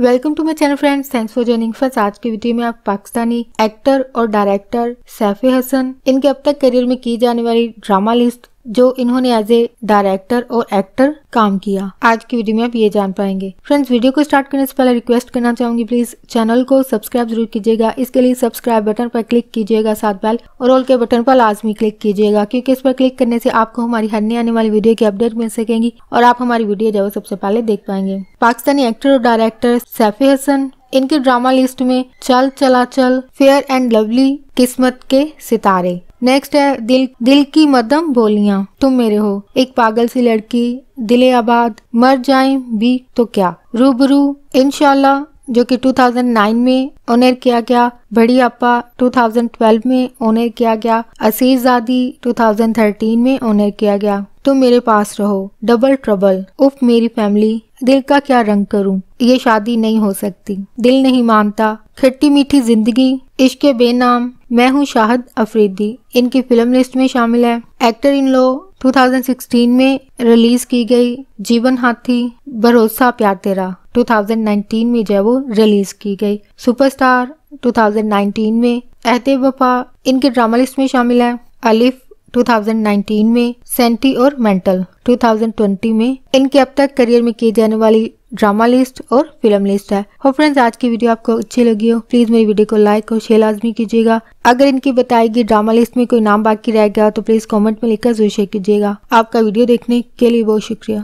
welcome to my channel friends thanks for joining first आज की video में आप पाकिस्तानी एक्टर और डायरेक्टर सैफे हसन इनके अब तक करियर में की जाने वाली ड्रामा लिस्ट जो इन्होंने एज ए डायरेक्टर और एक्टर काम किया आज की वीडियो में आप ये जान पाएंगे फ्रेंड्स वीडियो को स्टार्ट करने से पहले रिक्वेस्ट करना चाहूंगी प्लीज चैनल को सब्सक्राइब जरूर कीजिएगा इसके लिए सब्सक्राइब बटन पर क्लिक कीजिएगा साथ बेल और ऑल के बटन पर लाजमी क्लिक कीजिएगा क्योंकि इस पर क्लिक करने से आपको हमारी हर आने वाली वीडियो की अपडेट मिल सकेंगी और आप हमारी वीडियो जो सबसे पहले देख पाएंगे पाकिस्तानी एक्टर और डायरेक्टर सैफी हसन इनके ड्रामा लिस्ट में चल चला चल फेयर एंड लवली किस्मत के सितारे नेक्स्ट है दिल दिल की मदम बोलियां तुम मेरे हो एक पागल सी लड़की दिले आबाद मर जाए भी तो क्या रूबरू इनशाला जो कि 2009 में ऑनर किया गया बड़ी अपा 2012 में ऑनर किया गया जादी 2013 में ऑनर किया गया तुम मेरे पास रहो डबल ट्रबल उफ मेरी फैमिली दिल का क्या रंग करूं ये शादी नहीं हो सकती दिल नहीं मानता खट्टी मीठी जिंदगी इश्क बेनाम मैं हूं शाहद अफरीदी इनकी फिल्म लिस्ट में शामिल है एक्टर इन लो 2016 में रिलीज की गई जीवन हाथी भरोसा प्यार तेरा 2019 में जो वो रिलीज की गई सुपरस्टार 2019 में एहते वफा इनके ड्रामा लिस्ट में शामिल है अलिफ 2019 में सेंटी और मेंटल 2020 में इनके अब तक करियर में की जाने वाली ड्रामा लिस्ट और फिल्म लिस्ट है और फ्रेंड्स आज की वीडियो आपको अच्छी लगी हो प्लीज मेरी वीडियो को लाइक और शेयर लाजमी कीजिएगा अगर इनकी बताई गई ड्रामा लिस्ट में कोई नाम बाकी रह गया तो प्लीज कॉमेंट में लिखकर जरूर शेयर कीजिएगा आपका वीडियो देखने के लिए बहुत शुक्रिया